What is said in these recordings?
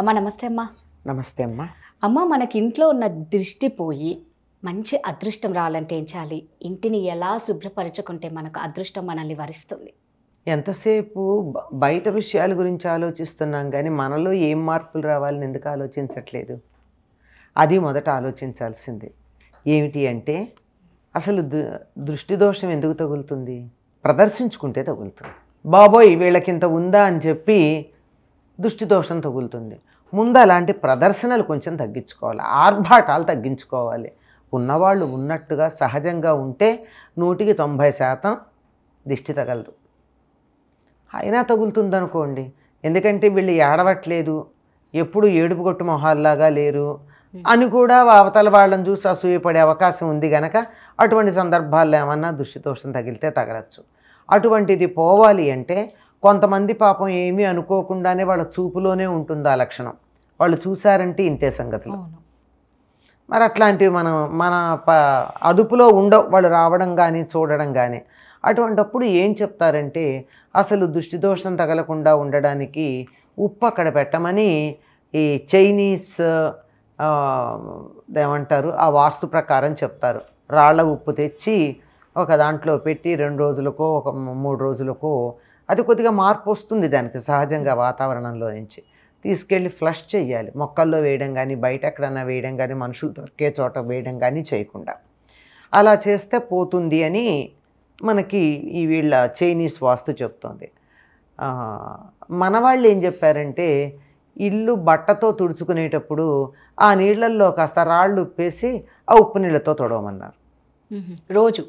అమ్మ నమస్తే అమ్మా నమస్తే అమ్మా అమ్మ మనకి ఇంట్లో ఉన్న దృష్టి పోయి మంచి అదృష్టం రావాలంటే ఏం చేయాలి ఇంటిని ఎలా శుభ్రపరచుకుంటే మనకు అదృష్టం మనల్ని వరిస్తుంది ఎంతసేపు బయట విషయాల గురించి ఆలోచిస్తున్నాం కానీ మనలో ఏం మార్పులు రావాలని ఎందుకు ఆలోచించట్లేదు అది మొదట ఆలోచించాల్సింది ఏమిటి అంటే అసలు దృష్టి దోషం ఎందుకు తగులుతుంది ప్రదర్శించుకుంటే తగులుతుంది బాబోయ్ వీళ్ళకింత ఉందా అని చెప్పి దృష్టి దోషం తగులుతుంది ముందు అలాంటి ప్రదర్శనలు కొంచెం తగ్గించుకోవాలి ఆర్భాటాలు తగ్గించుకోవాలి ఉన్నవాళ్ళు ఉన్నట్టుగా సహజంగా ఉంటే నూటికి తొంభై శాతం దిష్టి తగలదు అయినా తగులుతుందనుకోండి ఎందుకంటే వీళ్ళు ఏడవట్లేదు ఎప్పుడు ఏడుపు కొట్టు మొహాల్లాగా లేరు అని కూడా అవతల వాళ్ళని చూసి అసూయపడే అవకాశం ఉంది కనుక అటువంటి సందర్భాల్లో ఏమన్నా దోషం తగిలితే తగలచ్చు అటువంటిది పోవాలి అంటే కొంతమంది పాపం ఏమీ అనుకోకుండానే వాళ్ళ చూపులోనే ఉంటుంది ఆ లక్షణం వాళ్ళు చూశారంటే ఇంతే సంగతులు మరి అట్లాంటివి మనం మన ప అదుపులో ఉండవు వాళ్ళు రావడం కానీ చూడడం కానీ అటువంటప్పుడు ఏం చెప్తారంటే అసలు దృష్టిదోషం తగలకుండా ఉండడానికి ఉప్పు అక్కడ పెట్టమని ఈ చైనీస్ ఏమంటారు ఆ వాస్తు ప్రకారం చెప్తారు రాళ్ల ఉప్పు తెచ్చి ఒక దాంట్లో పెట్టి రెండు రోజులకో ఒక మూడు రోజులకో అది కొద్దిగా మార్పు వస్తుంది దానికి సహజంగా వాతావరణంలో నుంచి తీసుకెళ్ళి ఫ్లష్ చేయాలి మొక్కల్లో వేయడం కానీ బయట ఎక్కడన్నా వేయడం కానీ మనుషులు దొరికే చోట వేయడం కానీ చేయకుండా అలా చేస్తే పోతుంది అని మనకి ఈ వీళ్ళ చైనీస్ వాస్తు చెప్తోంది మన వాళ్ళు ఏం చెప్పారంటే ఇల్లు బట్టతో తుడుచుకునేటప్పుడు ఆ నీళ్ళల్లో కాస్త రాళ్ళు ఉప్పేసి ఆ ఉప్పు నీళ్ళతో తొడవమన్నారు రోజు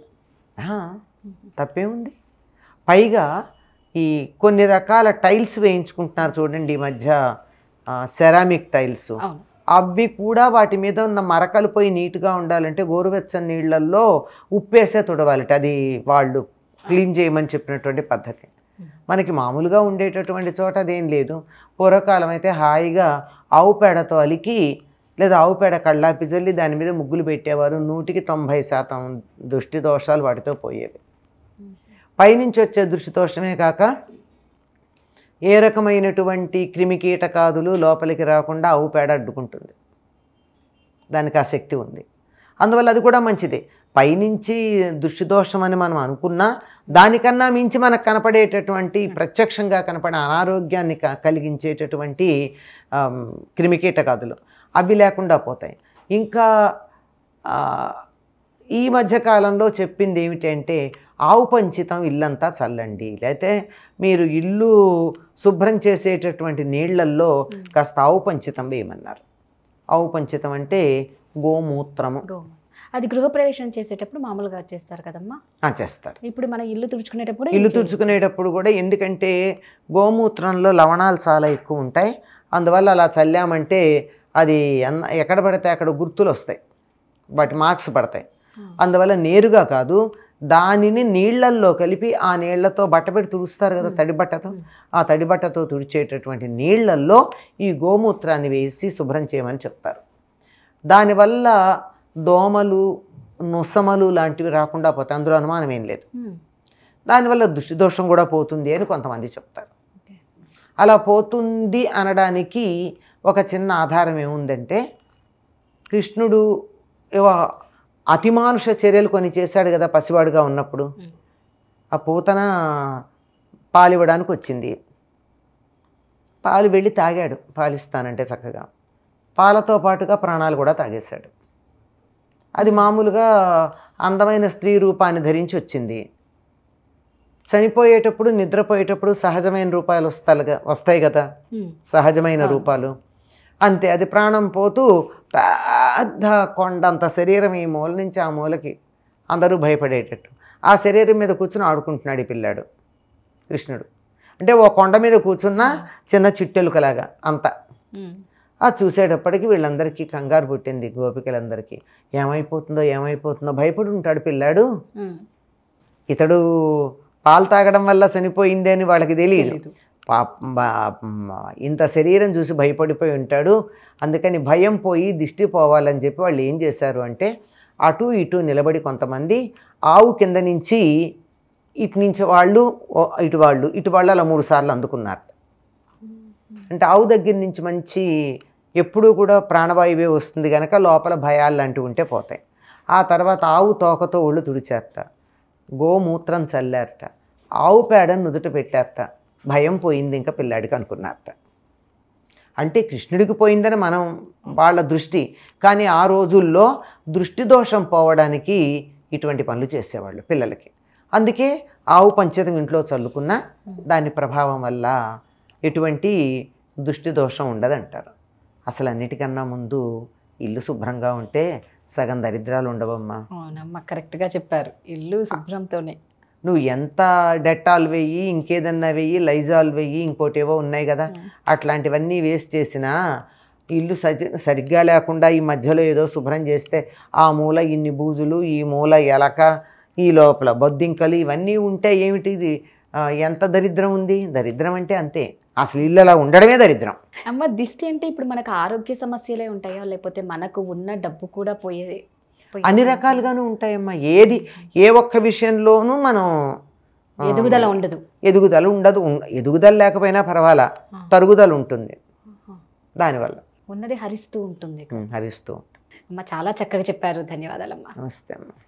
తప్పేముంది పైగా ఈ కొన్ని రకాల టైల్స్ వేయించుకుంటున్నారు చూడండి ఈ మధ్య సెరామిక్ టైల్స్ అవి కూడా వాటి మీద ఉన్న మరకలు పోయి నీట్గా ఉండాలంటే గోరువెచ్చని నీళ్లల్లో ఉప్పేసే తుడవాలి అది వాళ్ళు క్లీన్ చేయమని చెప్పినటువంటి పద్ధతి మనకి మామూలుగా ఉండేటటువంటి చోట అదేం లేదు పూర్వకాలం అయితే హాయిగా ఆవు పేడతో అలికి లేదా ఆవు పేడ కళ్ళాపి జల్లి దాని మీద ముగ్గులు పెట్టేవారు నూటికి తొంభై శాతం దృష్టి దోషాలు వాటితో పోయేవి పైనుంచి వచ్చే దృష్టితోషమే కాక ఏ రకమైనటువంటి క్రిమికీటకాదులు లోపలికి రాకుండా ఆవు పేడ అడ్డుకుంటుంది దానికి ఆ శక్తి ఉంది అందువల్ల అది కూడా మంచిదే పైనుంచి దృష్టిదోషం అని మనం అనుకున్నా దానికన్నా మించి మనకు కనపడేటటువంటి ప్రత్యక్షంగా కనపడే అనారోగ్యాన్ని కలిగించేటటువంటి క్రిమికీటకాదులు అవి లేకుండా పోతాయి ఇంకా ఈ మధ్యకాలంలో చెప్పింది ఏమిటంటే ఆవు పంచితం ఇల్లంతా చల్లండి లేకపోతే మీరు ఇల్లు శుభ్రం చేసేటటువంటి నీళ్లల్లో కాస్త ఆవు పంచితం వేయమన్నారు ఆవు పంచితం అంటే గోమూత్రము అది గృహప్రవేశం చేసేటప్పుడు మామూలుగా చేస్తారు కదమ్మా చేస్తారు ఇప్పుడు మనం ఇల్లు తుడుచుకునేటప్పుడు ఇల్లు తుడుచుకునేటప్పుడు కూడా ఎందుకంటే గోమూత్రంలో లవణాలు చాలా ఎక్కువ ఉంటాయి అందువల్ల అలా చల్లామంటే అది ఎక్కడ పడితే అక్కడ గుర్తులు వస్తాయి వాటి మార్క్స్ పడతాయి అందువల్ల నేరుగా కాదు దానిని నీళ్లల్లో కలిపి ఆ నీళ్లతో పెట్టి తుడుస్తారు కదా తడి బట్టతో ఆ తడి బట్టతో తుడిచేటటువంటి నీళ్లల్లో ఈ గోమూత్రాన్ని వేసి శుభ్రం చేయమని చెప్తారు దానివల్ల దోమలు నుసమలు లాంటివి రాకుండా పోతాయి అందులో అనుమానం ఏం లేదు దానివల్ల దుష్టిదోషం కూడా పోతుంది అని కొంతమంది చెప్తారు అలా పోతుంది అనడానికి ఒక చిన్న ఆధారం ఏముందంటే కృష్ణుడు అతిమానుష చర్యలు కొన్ని చేశాడు కదా పసివాడుగా ఉన్నప్పుడు ఆ పూతన పాలివ్వడానికి వచ్చింది పాలు వెళ్ళి తాగాడు పాలిస్తానంటే చక్కగా పాలతో పాటుగా ప్రాణాలు కూడా తాగేశాడు అది మామూలుగా అందమైన స్త్రీ రూపాన్ని ధరించి వచ్చింది చనిపోయేటప్పుడు నిద్రపోయేటప్పుడు సహజమైన రూపాయలు వస్తాయి వస్తాయి కదా సహజమైన రూపాలు అంతే అది ప్రాణం పోతూ పెద్ద కొండంత శరీరం ఈ మూల నుంచి ఆ మూలకి అందరూ భయపడేటట్టు ఆ శరీరం మీద కూర్చుని ఆడుకుంటున్నాడు ఈ పిల్లాడు కృష్ణుడు అంటే ఓ కొండ మీద కూర్చున్న చిన్న చిట్టెలుకలాగా అంత ఆ చూసేటప్పటికి వీళ్ళందరికీ కంగారు పుట్టింది గోపికలందరికీ ఏమైపోతుందో ఏమైపోతుందో భయపడి ఉంటాడు పిల్లాడు ఇతడు పాలు తాగడం వల్ల చనిపోయింది అని వాళ్ళకి తెలియదు ఇంత శరీరం చూసి భయపడిపోయి ఉంటాడు అందుకని భయం పోయి దిష్టి పోవాలని చెప్పి వాళ్ళు ఏం చేశారు అంటే అటు ఇటు నిలబడి కొంతమంది ఆవు కింద నుంచి ఇటు నుంచి వాళ్ళు ఇటు వాళ్ళు ఇటు వాళ్ళు అలా మూడు సార్లు అందుకున్నారు అంటే ఆవు దగ్గర నుంచి మంచి ఎప్పుడూ కూడా ప్రాణవాయువే వస్తుంది కనుక లోపల భయాలు లాంటివి ఉంటే పోతాయి ఆ తర్వాత ఆవు తోకతో ఒళ్ళు తుడిచారట గోమూత్రం చల్లారట ఆవు పేడను నుదుట పెట్టారట భయం పోయింది ఇంకా పిల్లాడికి అనుకున్నారట అంటే కృష్ణుడికి పోయిందని మనం వాళ్ళ దృష్టి కానీ ఆ రోజుల్లో దృష్టి దోషం పోవడానికి ఇటువంటి పనులు చేసేవాళ్ళు పిల్లలకి అందుకే ఆవు పంచదం ఇంట్లో చల్లుకున్న దాని ప్రభావం వల్ల ఎటువంటి దృష్టి దోషం ఉండదంటారు అసలు అన్నిటికన్నా ముందు ఇల్లు శుభ్రంగా ఉంటే సగం దరిద్రాలు ఉండవమ్మా అవునమ్మా కరెక్ట్గా చెప్పారు ఇల్లు శుభ్రంతోనే నువ్వు ఎంత డెట్టాల్ వెయ్యి ఇంకేదన్నా వెయ్యి లైజాల్ వెయ్యి ఇంకోటేవో ఉన్నాయి కదా అట్లాంటివన్నీ వేస్ట్ చేసినా ఇల్లు సరిగ్గా లేకుండా ఈ మధ్యలో ఏదో శుభ్రం చేస్తే ఆ మూల ఇన్ని బూజులు ఈ మూల ఎలక ఈ లోపల బొద్దింకలు ఇవన్నీ ఉంటే ఏమిటి ఇది ఎంత దరిద్రం ఉంది దరిద్రం అంటే అంతే అసలు ఇల్లు అలా ఉండడమే దరిద్రం అమ్మ దిష్టి అంటే ఇప్పుడు మనకు ఆరోగ్య సమస్యలే ఉంటాయో లేకపోతే మనకు ఉన్న డబ్బు కూడా పోయే అన్ని రకాలుగాను ఉంటాయమ్మా ఏది ఏ ఒక్క విషయంలోనూ మనం ఎదుగుదల ఉండదు ఎదుగుదల ఉండదు ఎదుగుదల లేకపోయినా పర్వాలా తరుగుదల ఉంటుంది దానివల్ల ఉన్నది హరిస్తూ ఉంటుంది హరిస్తూ ఉంటుంది అమ్మ చాలా చక్కగా చెప్పారు ధన్యవాదాలమ్మా నమస్తే అమ్మా